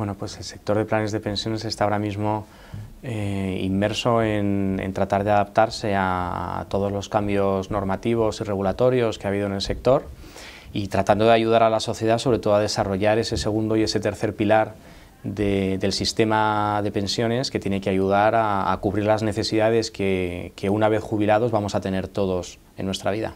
Bueno, pues el sector de planes de pensiones está ahora mismo eh, inmerso en, tratar de adaptarse a, todos los cambios normativos y regulatorios que ha habido en el sector y tratando de ayudar a la sociedad sobre todo a desarrollar ese segundo y ese tercer pilar del sistema de pensiones que tiene que ayudar a, cubrir las necesidades que una vez jubilados vamos a tener todos en nuestra vida.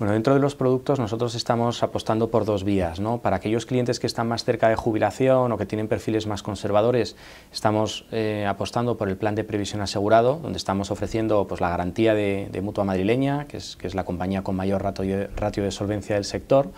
Bueno, dentro de los productos nosotros estamos apostando por dos vías. ¿no? Para aquellos clientes que están más cerca de jubilación o que tienen perfiles más conservadores, estamos eh, apostando por el plan de previsión asegurado, donde estamos ofreciendo pues, la garantía de, Mutua Madrileña, que es, la compañía con mayor ratio de, ratio de solvencia del sector,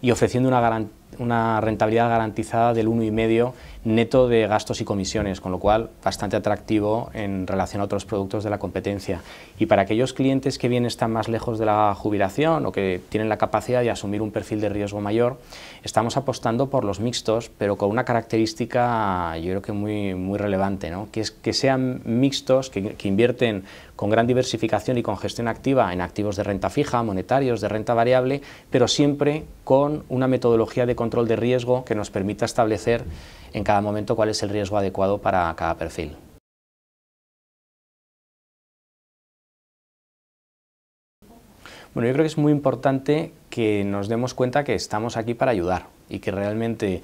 y ofreciendo una garantía una rentabilidad garantizada del 1,5 neto de gastos y comisiones, con lo cual bastante atractivo en relación a otros productos de la competencia. Y para aquellos clientes que bien están más lejos de la jubilación o que tienen la capacidad de asumir un perfil de riesgo mayor, estamos apostando por los mixtos, pero con una característica yo creo que muy, muy relevante, ¿no? que es que sean mixtos, que, que invierten con gran diversificación y con gestión activa en activos de renta fija, monetarios, de renta variable, pero siempre con una metodología de control de riesgo que nos permita establecer en cada momento cuál es el riesgo adecuado para cada perfil. Bueno, yo creo que es muy importante que nos demos cuenta que estamos aquí para ayudar y que realmente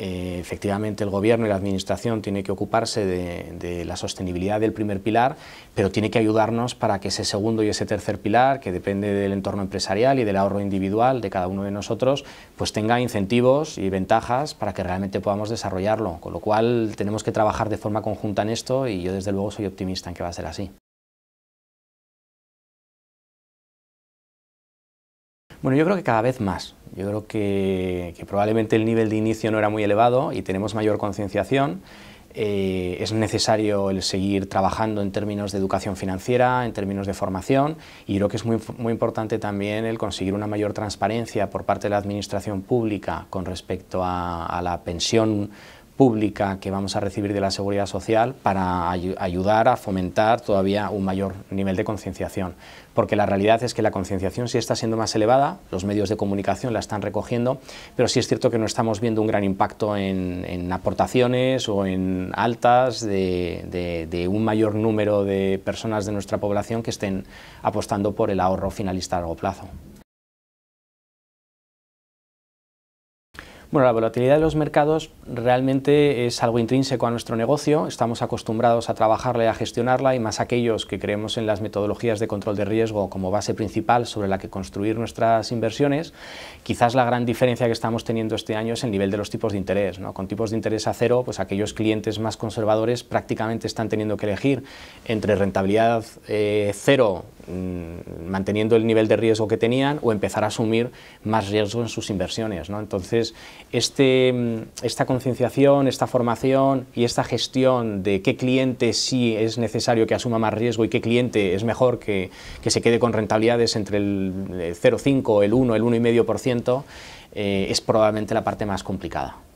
eh, efectivamente el gobierno y la administración tiene que ocuparse de, de, la sostenibilidad del primer pilar, pero tiene que ayudarnos para que ese segundo y ese tercer pilar, que depende del entorno empresarial y del ahorro individual de cada uno de nosotros, pues tenga incentivos y ventajas para que realmente podamos desarrollarlo. Con lo cual tenemos que trabajar de forma conjunta en esto y yo desde luego soy optimista en que va a ser así. Bueno, yo creo que cada vez más. Yo creo que, probablemente el nivel de inicio no era muy elevado y tenemos mayor concienciación. Eh, es necesario el seguir trabajando en términos de educación financiera, en términos de formación, y creo que es muy, importante también el conseguir una mayor transparencia por parte de la administración pública con respecto a la pensión pública que vamos a recibir de la seguridad social para ayudar a fomentar todavía un mayor nivel de concienciación. Porque la realidad es que la concienciación sí está siendo más elevada, los medios de comunicación la están recogiendo, pero sí es cierto que no estamos viendo un gran impacto en, aportaciones o en altas de, un mayor número de personas de nuestra población que estén apostando por el ahorro finalista a largo plazo. Bueno, la volatilidad de los mercados realmente es algo intrínseco a nuestro negocio, estamos acostumbrados a trabajarla y a gestionarla y más aquellos que creemos en las metodologías de control de riesgo como base principal sobre la que construir nuestras inversiones, quizás la gran diferencia que estamos teniendo este año es el nivel de los tipos de interés. Con tipos de interés a cero, pues aquellos clientes más conservadores prácticamente están teniendo que elegir entre rentabilidad eh, cero Mm, manteniendo el nivel de riesgo que tenían o empezar a asumir más riesgo en sus inversiones. ¿no? Entonces, este, mm, esta concienciación, esta formación y esta gestión de qué cliente sí es necesario que asuma más riesgo y qué cliente es mejor que, se quede con rentabilidades entre el 0,5, eh, el 1, el 1,5%, eh, es probablemente la parte más complicada.